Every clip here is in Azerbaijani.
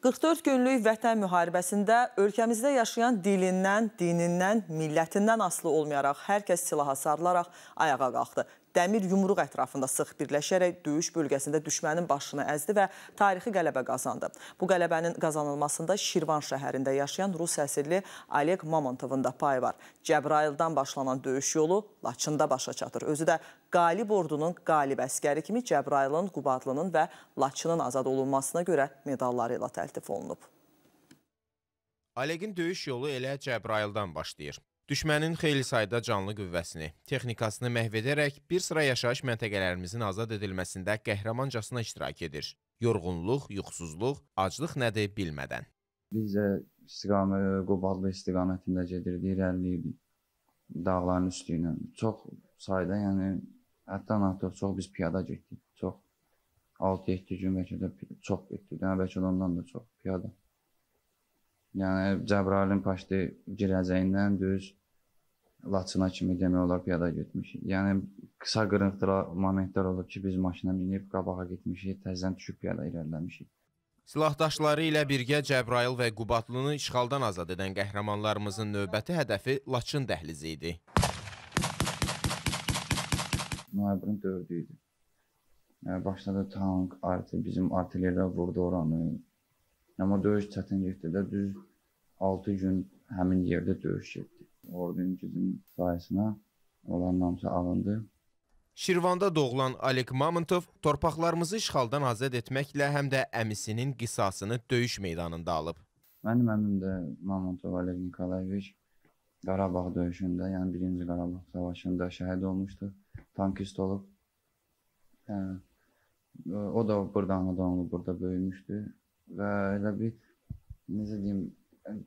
44 günlük vətən müharibəsində ölkəmizdə yaşayan dilindən, dinindən, millətindən asılı olmayaraq hər kəs silaha sarılaraq ayağa qalxdı dəmir yumruq ətrafında sıx birləşərək döyüş bölgəsində düşmənin başını əzdi və tarixi qələbə qazandı. Bu qələbənin qazanılmasında Şirvan şəhərində yaşayan rus əsirli Oleg Mamontovun da payı var. Cəbraildən başlanan döyüş yolu Laçında başa çatır. Özü də qalib ordunun qalib əskəri kimi Cəbrailin, Qubadlının və Laçının azad olunmasına görə medalları ilə təltif olunub. Olegin döyüş yolu elə Cəbraildən başlayır düşmənin xeyli sayda canlı qüvvəsini, texnikasını məhv edərək bir sıra yaşayış məntəqələrimizin azad edilməsində qəhrəmancasına iştirak edir. Yorğunluq, yuxusuzluq, aclıq nədir bilmədən. Biz də istiqamı Qobadlı istiqamətində gedirdik, irəliləyirdik dağların üstü ilə. Çox sayda, yəni hətta artıq çox biz piyada getdik. Çox 6-7 gün bəlkə də çox getdik. Yəni bəlkə də ondan da çox piyada. Yəni Cəbrailin paşdı girəcəyindən düz Laçına kimi demək olar piyada getmişik. Yəni qısa qırıntılar momentlər olub ki, biz maşına minib qabağa getmişik, təzədən düşüb piyada irəliləmişik. Silahdaşları ilə birgə Cəbrayıl və Qubatlını işğaldan azad edən qəhrəmanlarımızın növbəti hədəfi Laçın dəhlizi idi. Noyabrın 4-ü idi. Başladı tank, artı bizim artillerə vurdu oranı. Amma döyüş çətin getdi də düz 6 gün həmin yerdə döyüş getdi ordunun gücünün sayısına olan namısı alındı. Şirvanda doğulan Oleg Mamontov torpaqlarımızı işğaldan azad etməklə həm də əmisinin qisasını döyüş meydanında alıb. Mənim əmim də Mamontov Oleg Nikolayeviç Qarabağ döyüşündə, yəni 1-ci Qarabağ savaşında şəhid olmuşdu. Tankist olub. Yəni o da burdan anadan olub, burada böyümüşdü və elə bir necə deyim,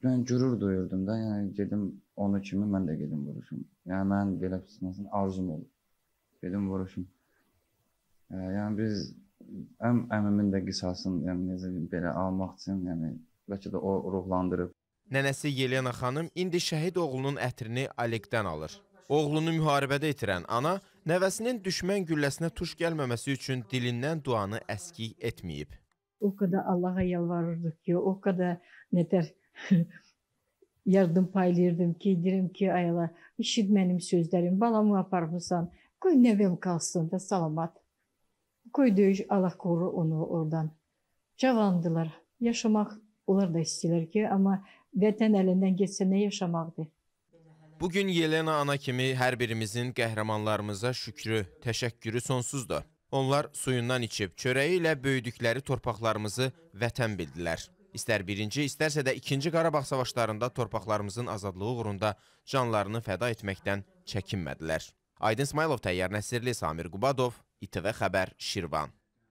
mən qürur duyurdum da, yəni gedim Onu kimi mən də gedim vuruşum. Yəni mən belə tutmasın arzum olur. Gedim vuruşum. E, yəni biz əm əmimin də qisasını yəni necə belə almaq üçün, yəni bəlkə də o ruhlandırıb. Nənəsi Yelena xanım indi şəhid oğlunun ətrini Alekdən alır. Oğlunu müharibədə itirən ana nəvəsinin düşmən gülləsinə tuş gəlməməsi üçün dilindən duanı əskik etməyib. O qədər Allah'a yalvarırdıq ki, o qədər nətər yardım paylayırdım ki, deyirəm ki, ayala, işit mənim sözlərim, balamı aparmısan, qoy nəvəm qalsın da salamat. Qoy döyüş Allah qoru onu oradan. Cavandılar, yaşamaq onlar da istəyirlər ki, amma vətən əlindən getsə nə yaşamaqdır? Bu gün Yelena ana kimi hər birimizin qəhrəmanlarımıza şükrü, təşəkkürü sonsuzdur. Onlar suyundan içib, çörəyi ilə böyüdükləri torpaqlarımızı vətən bildilər. İstər birinci, istərsə də ikinci Qarabağ savaşlarında torpaqlarımızın azadlığı uğrunda canlarını fəda etməkdən çəkinmədilər. Aydın İsmailov, Təyyar Nəsirli, Samir Qubadov, İTV Xəbər, Şirvan.